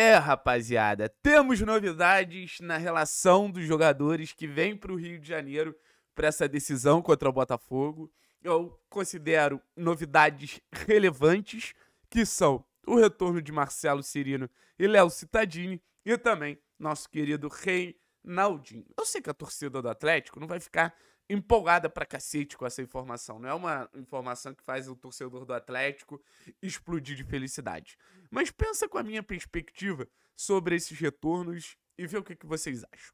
É, rapaziada, temos novidades na relação dos jogadores que vêm para o Rio de Janeiro para essa decisão contra o Botafogo. Eu considero novidades relevantes, que são o retorno de Marcelo Cirino e Léo Cittadini e também nosso querido Reinaldinho. Eu sei que a torcida do Atlético não vai ficar empolgada pra cacete com essa informação. Não é uma informação que faz o torcedor do Atlético explodir de felicidade. Mas pensa com a minha perspectiva sobre esses retornos e vê o que, que vocês acham.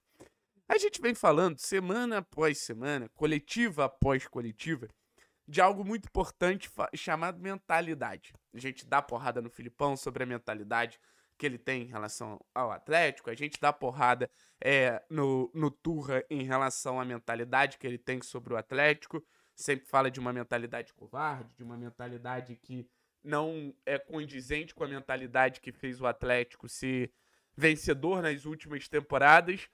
A gente vem falando semana após semana, coletiva após coletiva, de algo muito importante chamado mentalidade. A gente dá porrada no Filipão sobre a mentalidade, que ele tem em relação ao Atlético, a gente dá porrada é, no, no Turra em relação à mentalidade que ele tem sobre o Atlético, sempre fala de uma mentalidade covarde, de uma mentalidade que não é condizente com a mentalidade que fez o Atlético ser vencedor nas últimas temporadas.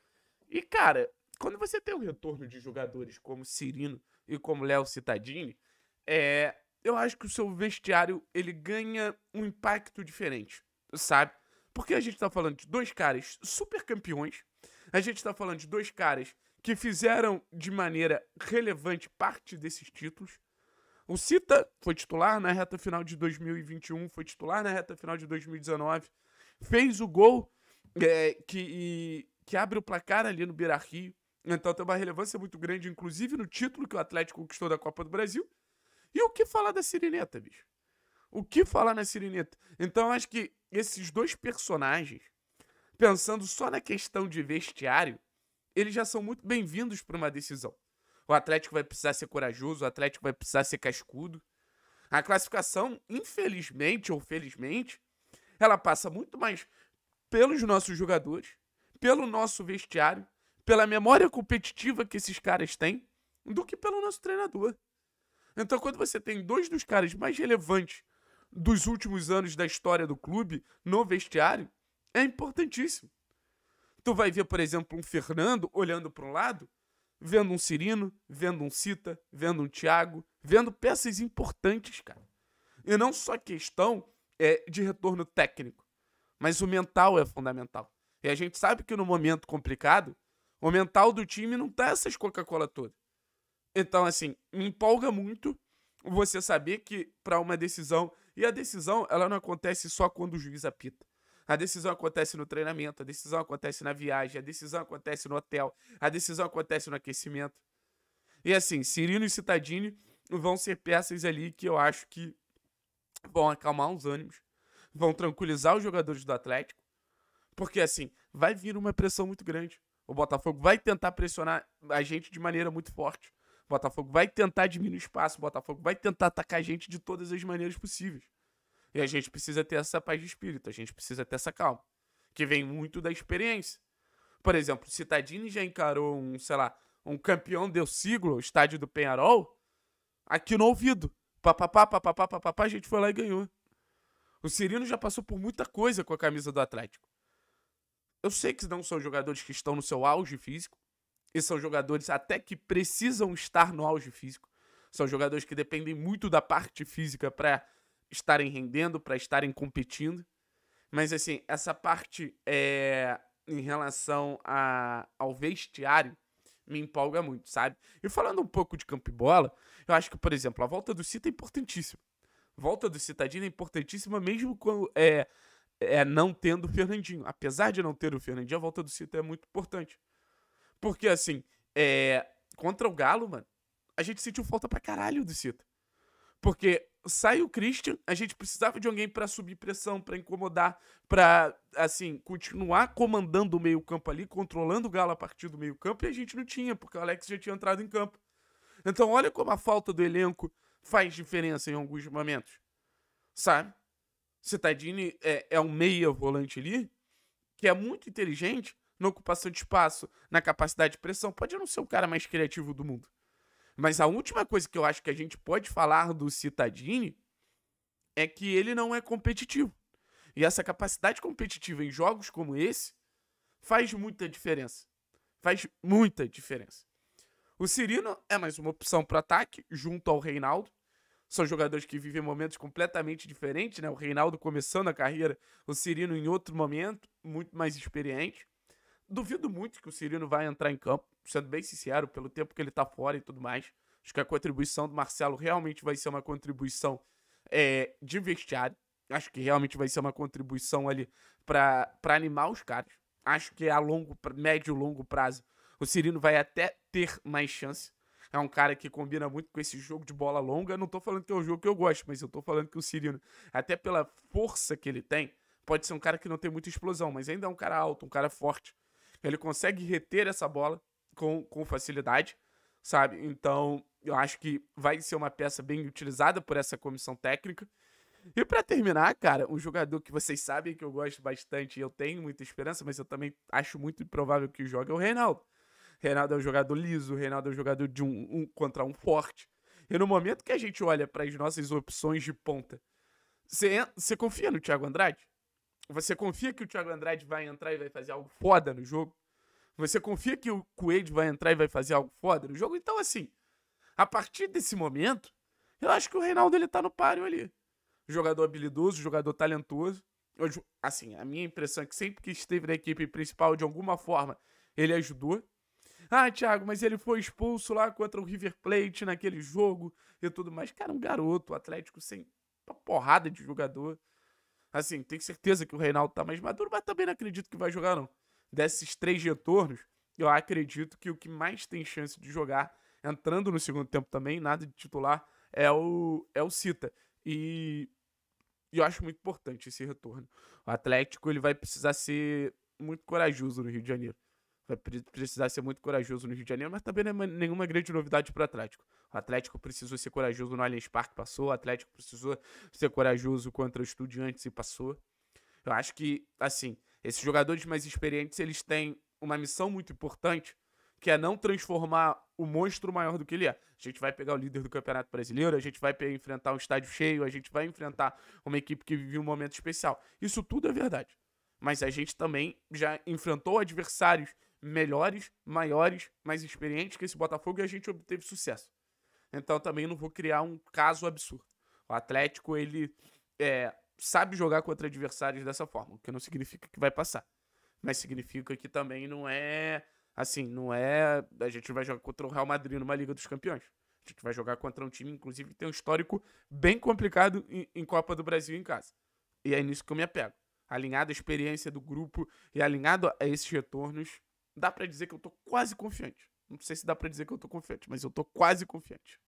E, cara, quando você tem o retorno de jogadores como Cirino e como Léo Cittadini, é, eh, eu acho que o seu vestiário ele ganha um impacto diferente, sabe? Porque a gente está falando de dois caras super campeões, a gente está falando de dois caras que fizeram de maneira relevante parte desses títulos. O Cita foi titular na reta final de 2021, foi titular na reta final de 2019, fez o gol é, que, e, que abre o placar ali no Beira Rio. Então tem uma relevância muito grande, inclusive no título que o Atlético conquistou da Copa do Brasil. E o que falar da Sirineta, bicho? O que falar na Sirenita? Então acho que esses dois personagens, pensando só na questão de vestiário, eles já são muito bem-vindos para uma decisão. O Atlético vai precisar ser corajoso, o Atlético vai precisar ser cascudo. A classificação, infelizmente ou felizmente, ela passa muito mais pelos nossos jogadores, pelo nosso vestiário, pela memória competitiva que esses caras têm, do que pelo nosso treinador. Então, quando você tem dois dos caras mais relevantes dos últimos anos da história do clube no vestiário é importantíssimo. Tu vai ver, por exemplo, um Fernando olhando para um lado, vendo um Cirino, vendo um Cita, vendo um Thiago, vendo peças importantes, cara. E não só questão é, de retorno técnico, mas o mental é fundamental. E a gente sabe que no momento complicado, o mental do time não tá essas Coca-Cola toda. Então, assim, me empolga muito você saber que para uma decisão e a decisão, ela não acontece só quando o juiz apita. A decisão acontece no treinamento, a decisão acontece na viagem, a decisão acontece no hotel, a decisão acontece no aquecimento. E assim, Cirino e Citadini vão ser peças ali que eu acho que vão acalmar os ânimos, vão tranquilizar os jogadores do Atlético, porque assim, vai vir uma pressão muito grande. O Botafogo vai tentar pressionar a gente de maneira muito forte. O Botafogo vai tentar diminuir espaço, o Botafogo vai tentar atacar a gente de todas as maneiras possíveis. E a gente precisa ter essa paz de espírito, a gente precisa ter essa calma, que vem muito da experiência. Por exemplo, o Citadini já encarou um, sei lá, um campeão deu siglo, o estádio do Penharol, aqui no ouvido. Papapá, papapá, papapá, a gente foi lá e ganhou. O Cirino já passou por muita coisa com a camisa do Atlético. Eu sei que não são jogadores que estão no seu auge físico, e são jogadores até que precisam estar no auge físico. São jogadores que dependem muito da parte física para estarem rendendo, para estarem competindo. Mas assim, essa parte é, em relação a, ao vestiário me empolga muito, sabe? E falando um pouco de campo e bola, eu acho que, por exemplo, a volta do Cita é importantíssima. Volta do Citadino é importantíssima mesmo quando é, é não tendo o Fernandinho. Apesar de não ter o Fernandinho, a volta do Cita é muito importante. Porque, assim, é, contra o Galo, mano, a gente sentiu falta pra caralho do Cita. Porque sai o Christian, a gente precisava de alguém para subir pressão, para incomodar, para assim, continuar comandando o meio-campo ali, controlando o Galo a partir do meio-campo, e a gente não tinha, porque o Alex já tinha entrado em campo. Então, olha como a falta do elenco faz diferença em alguns momentos. Sabe? Citadini é, é um meia volante ali, que é muito inteligente, na ocupação de espaço, na capacidade de pressão. Pode não ser o cara mais criativo do mundo. Mas a última coisa que eu acho que a gente pode falar do Citadini é que ele não é competitivo. E essa capacidade competitiva em jogos como esse faz muita diferença. Faz muita diferença. O Cirino é mais uma opção para ataque junto ao Reinaldo. São jogadores que vivem momentos completamente diferentes, né? O Reinaldo começando a carreira, o Cirino em outro momento, muito mais experiente duvido muito que o Cirino vai entrar em campo, sendo bem sincero, pelo tempo que ele tá fora e tudo mais. Acho que a contribuição do Marcelo realmente vai ser uma contribuição é, de vestiário. Acho que realmente vai ser uma contribuição ali para animar os caras. Acho que a longo, médio longo prazo, o Cirino vai até ter mais chance. É um cara que combina muito com esse jogo de bola longa. Não tô falando que é um jogo que eu gosto, mas eu tô falando que o Cirino, até pela força que ele tem, pode ser um cara que não tem muita explosão, mas ainda é um cara alto, um cara forte ele consegue reter essa bola com, com facilidade, sabe? Então, eu acho que vai ser uma peça bem utilizada por essa comissão técnica. E para terminar, cara, um jogador que vocês sabem que eu gosto bastante e eu tenho muita esperança, mas eu também acho muito improvável que jogue é o Reinaldo. Reinaldo é um jogador liso, Reinaldo é um jogador de um, um contra um forte. E no momento que a gente olha para as nossas opções de ponta, você confia no Thiago Andrade? Você confia que o Thiago Andrade vai entrar e vai fazer algo foda no jogo? Você confia que o Coelho vai entrar e vai fazer algo foda no jogo? Então, assim, a partir desse momento, eu acho que o Reinaldo ele tá no páreo ali. Jogador habilidoso, jogador talentoso. assim, a minha impressão é que sempre que esteve na equipe principal, de alguma forma, ele ajudou. Ah, Thiago, mas ele foi expulso lá contra o River Plate naquele jogo e tudo mais. Cara, um garoto, Atlético sem uma porrada de jogador. Assim, tenho certeza que o Reinaldo tá mais maduro, mas também não acredito que vai jogar, não. Desses três retornos, eu acredito que o que mais tem chance de jogar, entrando no segundo tempo também, nada de titular, é o, é o Cita. E, e eu acho muito importante esse retorno. O Atlético ele vai precisar ser muito corajoso no Rio de Janeiro vai precisar ser muito corajoso no Rio de Janeiro, mas também não é nenhuma grande novidade para o Atlético. O Atlético precisou ser corajoso no Allianz Parque, passou. O Atlético precisou ser corajoso contra o Estudiantes e passou. Eu acho que, assim, esses jogadores mais experientes, eles têm uma missão muito importante, que é não transformar o monstro maior do que ele é. A gente vai pegar o líder do Campeonato Brasileiro, a gente vai enfrentar um estádio cheio, a gente vai enfrentar uma equipe que vive um momento especial. Isso tudo é verdade. Mas a gente também já enfrentou adversários melhores, maiores, mais experientes que esse Botafogo e a gente obteve sucesso. Então também não vou criar um caso absurdo. O Atlético, ele é, sabe jogar contra adversários dessa forma, o que não significa que vai passar. Mas significa que também não é. Assim, não é. A gente vai jogar contra o Real Madrid numa Liga dos Campeões. A gente vai jogar contra um time, inclusive, que tem um histórico bem complicado em, em Copa do Brasil em casa. E é nisso que eu me apego. Alinhado à experiência do grupo e alinhado a esses retornos, dá para dizer que eu tô quase confiante. Não sei se dá para dizer que eu tô confiante, mas eu tô quase confiante.